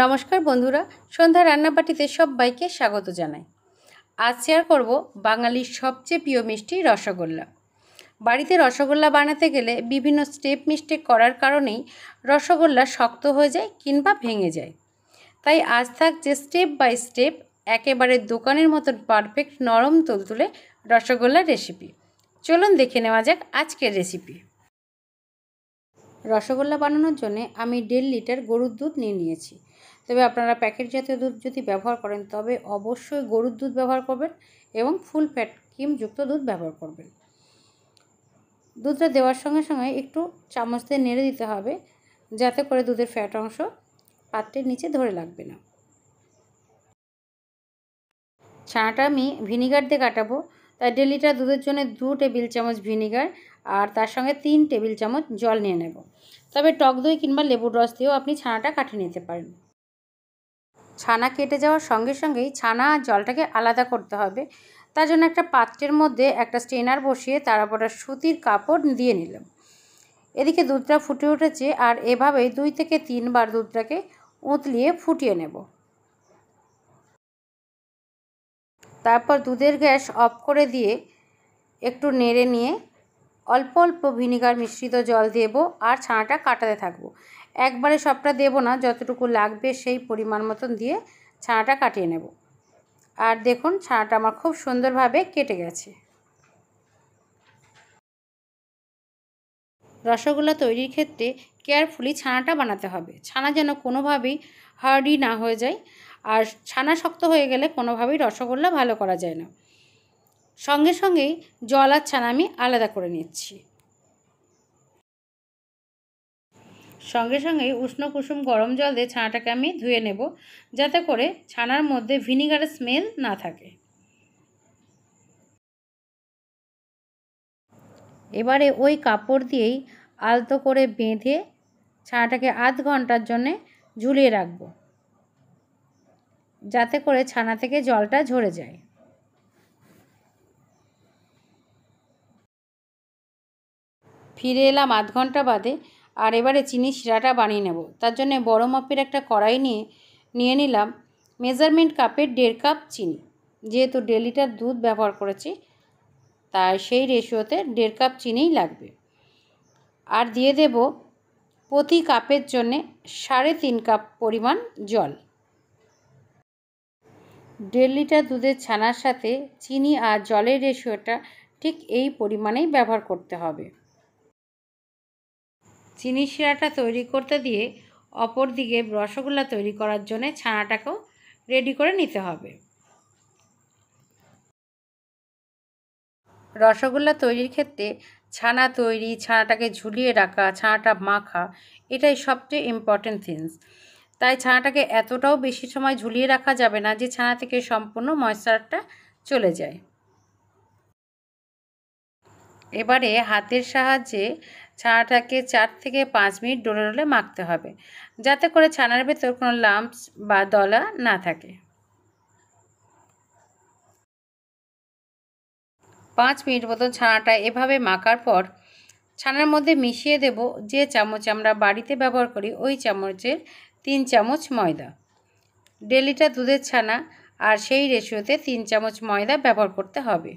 নমস্কার বন্ধুরা সন্ধ্যা রান্নাবাটিতে সবাইকে স্বাগত জানাই আজ শেয়ার করব বাঙালির সবচেয়ে প্রিয় মিষ্টি রসগোল্লা বাড়িতে রসগোল্লা বানাতে গেলে বিভিন্ন স্টেপ মিস্টেক করার কারণেই রসগোল্লা শক্ত হয়ে যায় কিংবা ভেঙে যায় তাই আজ থাকছে স্টেপ বাই স্টেপ একেবারে দোকানের মতন পারফেক্ট নরম তুলতুলে রসগোল্লার রেসিপি চলুন দেখে নেওয়া যাক আজকের রেসিপি রসগোল্লা বানানোর জন্যে আমি দেড় লিটার গরুর দুধ নিয়ে নিয়েছি তবে আপনারা প্যাকেট জাতীয় দুধ যদি ব্যবহার করেন তবে অবশ্যই গরুর দুধ ব্যবহার করবেন এবং ফুল ফ্যাট ক্রিমযুক্ত দুধ ব্যবহার করবেন দুধটা দেওয়ার সঙ্গে সঙ্গে একটু চামচ দিয়ে নেড়ে দিতে হবে যাতে করে দুধের ফ্যাট অংশ পাত্রের নিচে ধরে লাগবে না ছানাটা আমি ভিনিগার দিয়ে কাটাবো তাই দেড় লিটার দুধের জন্য দু টেবিল চামচ ভিনিগার আর তার সঙ্গে তিন টেবিল চামচ জল নিয়ে নেব তবে টক দই কিংবা লেবুর রস দিয়েও আপনি ছানাটা কাটিয়ে নিতে পারেন ছানা কেটে যাওয়ার সঙ্গে সঙ্গেই ছানা আর জলটাকে আলাদা করতে হবে তার জন্য একটা পাত্রের মধ্যে একটা স্টেনার বসিয়ে তার সুতির কাপড় দিয়ে নিলাম এদিকে দুধটা ফুটে উঠেছে আর এভাবেই দুই থেকে তিনবার দুধটাকে উঁতলিয়ে ফুটিয়ে নেব তারপর দুধের গ্যাস অফ করে দিয়ে একটু নেড়ে নিয়ে অল্প অল্প ভিনিগার মিশ্রিত জল দেব আর ছানাটা কাটাতে থাকবো একবারে সবটা দেব না যতটুকু লাগবে সেই পরিমাণ মতন দিয়ে ছানাটা কাটিয়ে নেব আর দেখুন ছানাটা আমার খুব সুন্দরভাবে কেটে গেছে রসগোল্লা তৈরির ক্ষেত্রে কেয়ারফুলি ছানাটা বানাতে হবে ছানা যেন কোনোভাবেই হার্ডি না হয়ে যায় আর ছানা শক্ত হয়ে গেলে কোনোভাবেই রসগোল্লা ভালো করা যায় না সঙ্গে সঙ্গেই জল আর ছানা আমি আলাদা করে নিচ্ছি সঙ্গে সঙ্গে উষ্ণ কুসুম গরম জল দিয়ে ছানাটাকে আমি ধুয়ে নেব যাতে করে ছানার মধ্যে ভিনিগারের স্মেল না থাকে এবারে ওই কাপড় দিয়েই আলতো করে বেঁধে ছানাটাকে আধ ঘন্টার জন্যে ঝুলিয়ে রাখব যাতে করে ছানা থেকে জলটা ঝরে যায় ফিরে এলাম আধ ঘন্টা বাদে আর এবারে চিনি শিরাটা বানিয়ে নেব তার জন্য বড় মাপের একটা কড়াই নিয়ে নিয়ে নিলাম মেজারমেন্ট কাপের দেড় কাপ চিনি যেহেতু দেড় লিটার দুধ ব্যবহার করেছি তাই সেই রেশিওতে দেড় কাপ চিনিই লাগবে আর দিয়ে দেব প্রতি কাপের জন্যে সাড়ে তিন কাপ পরিমাণ জল দেড় লিটার দুধের ছানার সাথে চিনি আর জলের রেশিওটা ঠিক এই পরিমাণেই ব্যবহার করতে হবে চিনি শিরাটা তৈরি করতে দিয়ে অপর দিকে রসগোল্লা তৈরি করার জন্য ছানাটাকেও রেডি করে নিতে হবে রসগোল্লা তৈরির ক্ষেত্রে ছানা তৈরি ছানাটাকে ঝুলিয়ে রাখা ছানাটা মাখা এটাই সবচেয়ে ইম্পর্ট্যান্ট থিংস তাই ছানাটাকে এতটাও বেশি সময় ঝুলিয়ে রাখা যাবে না যে ছানা থেকে সম্পূর্ণ ময়শ্চারটা চলে যায় এবারে হাতের সাহায্যে ছানাটাকে চার থেকে পাঁচ মিনিট ডোলে ডোলে মাখতে হবে যাতে করে ছানার ভেতর কোনো লাম্পস বা দলা না থাকে পাঁচ মিনিট মতো ছানাটা এভাবে মাখার পর ছানার মধ্যে মিশিয়ে দেব যে চামচ আমরা বাড়িতে ব্যবহার করি ওই চামচের তিন চামচ ময়দা ডেলিটা দুধের ছানা আর সেই রেশিওতে তিন চামচ ময়দা ব্যবহার করতে হবে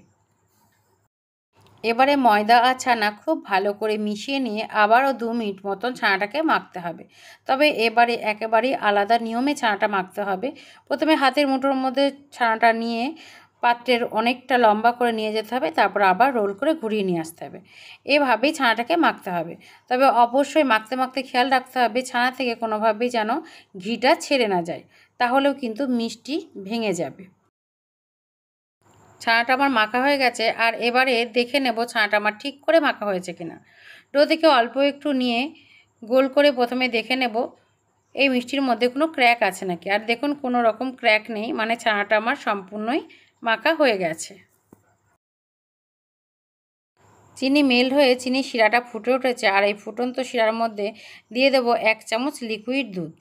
এবারে ময়দা আর ছানা খুব ভালো করে মিশিয়ে নিয়ে আবারও দু মিনিট মতন ছানাটাকে মাখতে হবে তবে এবারে একেবারেই আলাদা নিয়মে ছানাটা মাখতে হবে প্রথমে হাতের মুঠোর মধ্যে ছানাটা নিয়ে পাত্রের অনেকটা লম্বা করে নিয়ে যেতে হবে তারপর আবার রোল করে ঘুরিয়ে নিয়ে আসতে হবে এভাবেই ছানাটাকে মাখতে হবে তবে অবশ্যই মাখতে মাখতে খেয়াল রাখতে হবে ছানা থেকে কোনোভাবেই যেন ঘিটা ছেড়ে না যায় তাহলেও কিন্তু মিষ্টি ভেঙে যাবে ছানাটা আমার মাখা হয়ে গেছে আর এবারে দেখে নেব ছানাটা আমার ঠিক করে মাখা হয়েছে কিনা রোদিকে অল্প একটু নিয়ে গোল করে প্রথমে দেখে নেব এই মিষ্টির মধ্যে কোনো ক্র্যাক আছে নাকি আর দেখুন কোনো রকম ক্র্যাক নেই মানে ছানাটা আমার সম্পূর্ণই মাখা হয়ে গেছে চিনি মেল হয়ে চিনি শিরাটা ফুটে উঠেছে আর এই ফুটন্ত শিরার মধ্যে দিয়ে দেব এক চামচ লিকুইড দুধ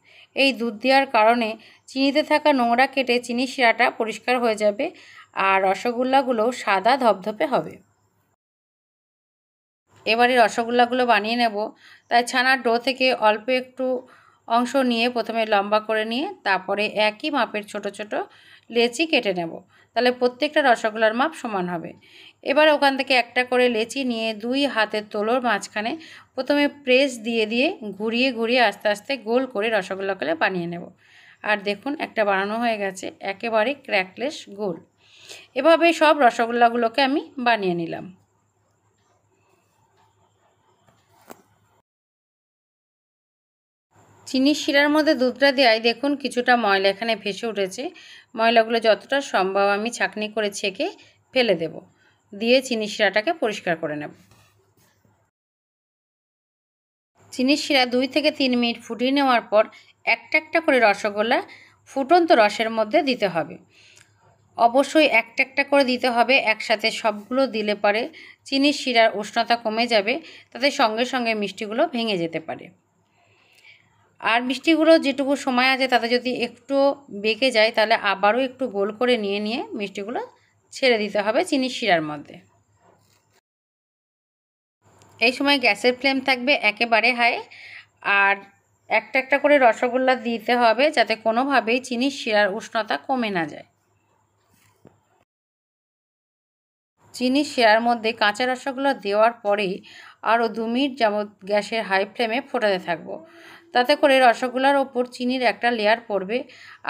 এই দুধ দেওয়ার কারণে চিনিতে থাকা নোংরা কেটে চিনি শিরাটা পরিষ্কার হয়ে যাবে আর রসগোল্লাগুলো সাদা ধপধপে হবে এবারে রসগোল্লাগুলো বানিয়ে নেব তাই ছানার ডো থেকে অল্প একটু অংশ নিয়ে প্রথমে লম্বা করে নিয়ে তারপরে একই মাপের ছোট ছোট লেচি কেটে নেব তাহলে প্রত্যেকটা রসগোল্লার মাপ সমান হবে এবার ওখান থেকে একটা করে লেচি নিয়ে দুই হাতের তোলোর মাঝখানে প্রথমে প্রেস দিয়ে দিয়ে ঘুরিয়ে ঘুরিয়ে আস্তে আস্তে গোল করে রসগোল্লাগুলো বানিয়ে নেব আর দেখুন একটা বানানো হয়ে গেছে একেবারে ক্র্যাকলেস গোল এভাবে সব রসগোল্লাগুলোকে আমি বানিয়ে নিলাম চিনির শিরার মধ্যে দুধটা দেওয়াই দেখুন কিছুটা ময়লা এখানে ভেসে উঠেছে ময়লাগুলো যতটা সম্ভব আমি ছাকনি করে ছেঁকে ফেলে দেবো দিয়ে চিনি শিরাটাকে পরিষ্কার করে নেব চিনির শিরা দুই থেকে তিন মিনিট ফুটিয়ে নেওয়ার পর একটা একটা করে রসগোল্লা ফুটন্ত রসের মধ্যে দিতে হবে অবশ্যই একটা একটা করে দিতে হবে একসাথে সবগুলো দিলে পারে চিনির শিরার উষ্ণতা কমে যাবে তাতে সঙ্গে সঙ্গে মিষ্টিগুলো ভেঙে যেতে পারে আর মিষ্টিগুলো যেটুকু সময় আছে তাতে যদি একটু বেঁকে যায় তাহলে আবারও একটু গোল করে নিয়ে নিয়ে মিষ্টিগুলো ছেড়ে দিতে হবে চিনির শিরার মধ্যে এই সময় গ্যাসের ফ্লেম থাকবে একেবারে হাই আর একটা একটা করে রসগোল্লা দিতে হবে যাতে কোনোভাবেই চিনির শিরার উষ্ণতা কমে না যায় চিনি শিরার মধ্যে কাঁচা রসগোল্লা দেওয়ার পরেই আরও দু মিনিট যেমন গ্যাসের হাই ফ্লেমে ফোটাতে থাকব তাতে করে রসগোল্লার ওপর চিনির একটা লেয়ার পড়বে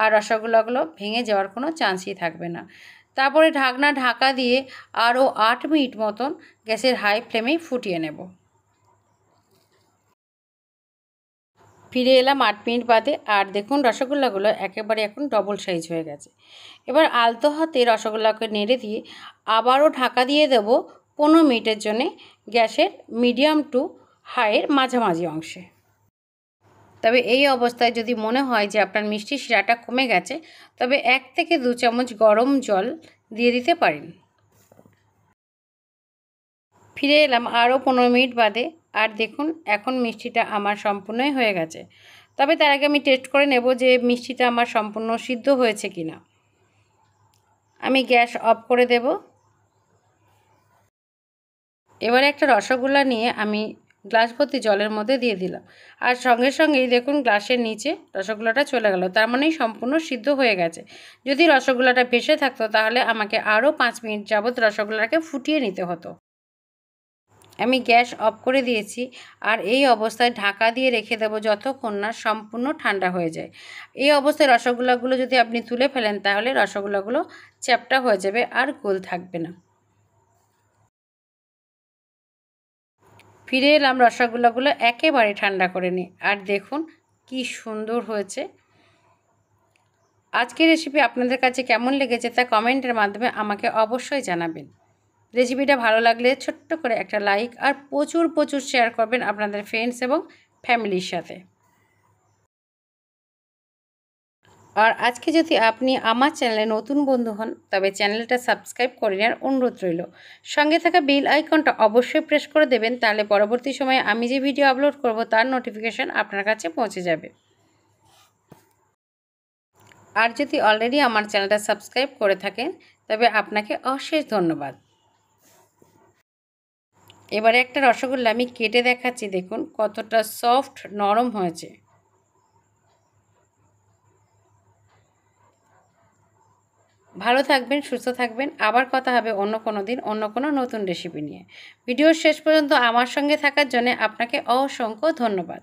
আর রসগোল্লাগুলো ভেঙে যাওয়ার কোনো চান্সই থাকবে না তারপরে ঢাকনা ঢাকা দিয়ে আরও আট মিনিট মতন গ্যাসের হাই ফ্লেমে ফুটিয়ে নেব ফিরে এলাম আট মিনিট বাদে আর দেখুন রসগোল্লাগুলো একেবারে এখন ডবল সাইজ হয়ে গেছে এবার আলতো হাতে রসগোল্লাকে নেড়ে দিয়ে আবারও ঢাকা দিয়ে দেব পনেরো মিনিটের জন্যে গ্যাসের মিডিয়াম টু হাইয়ের মাঝামাঝি অংশে তবে এই অবস্থায় যদি মনে হয় যে আপনার মিষ্টি শিরাটা কমে গেছে তবে এক থেকে দু চামচ গরম জল দিয়ে দিতে পারেন ফিরে এলাম আরও পনেরো মিনিট বাদে আর দেখুন এখন মিষ্টিটা আমার সম্পূর্ণই হয়ে গেছে তবে তার আগে আমি টেস্ট করে নেব যে মিষ্টিটা আমার সম্পূর্ণ সিদ্ধ হয়েছে কি না আমি গ্যাস অফ করে দেব এবারে একটা রসগোল্লা নিয়ে আমি গ্লাস ভর্তি জলের মধ্যে দিয়ে দিলাম আর সঙ্গে সঙ্গেই দেখুন গ্লাসের নিচে রসগোল্লাটা চলে গেল তার মানেই সম্পূর্ণ সিদ্ধ হয়ে গেছে যদি রসগোল্লাটা ভেসে থাকতো তাহলে আমাকে আরও পাঁচ মিনিট যাবৎ রসগোল্লাটাকে ফুটিয়ে নিতে হতো আমি গ্যাস অফ করে দিয়েছি আর এই অবস্থায় ঢাকা দিয়ে রেখে দেবো যতক্ষণ না সম্পূর্ণ ঠান্ডা হয়ে যায় এই অবস্থায় রসগোল্লাগুলো যদি আপনি তুলে ফেলেন তাহলে রসগোল্লাগুলো চ্যাপটা হয়ে যাবে আর গোল থাকবে না ফিরে এলাম রসগোল্লাগুলো একেবারে ঠান্ডা করে নিই আর দেখুন কি সুন্দর হয়েছে আজকের রেসিপি আপনাদের কাছে কেমন লেগেছে তা কমেন্টের মাধ্যমে আমাকে অবশ্যই জানাবেন রেসিপিটা ভালো লাগলে ছোট্ট করে একটা লাইক আর প্রচুর প্রচুর শেয়ার করবেন আপনাদের ফ্রেন্ডস এবং ফ্যামিলির সাথে আর আজকে যদি আপনি আমার চ্যানেলে নতুন বন্ধু হন তবে চ্যানেলটা সাবস্ক্রাইব করে নেওয়ার অনুরোধ রইল সঙ্গে থাকা বিল আইকনটা অবশ্যই প্রেস করে দেবেন তাহলে পরবর্তী সময়ে আমি যে ভিডিও আপলোড করব তার নোটিফিকেশান আপনার কাছে পৌঁছে যাবে আর যদি অলরেডি আমার চ্যানেলটা সাবস্ক্রাইব করে থাকেন তবে আপনাকে অশেষ ধন্যবাদ এবারে একটা রসগোল্লা আমি কেটে দেখাচ্ছি দেখুন কতটা সফট নরম হয়েছে ভালো থাকবেন সুস্থ থাকবেন আবার কথা হবে অন্য কোনো দিন অন্য কোনো নতুন রেসিপি নিয়ে ভিডিও শেষ পর্যন্ত আমার সঙ্গে থাকার জন্য আপনাকে অসংখ্য ধন্যবাদ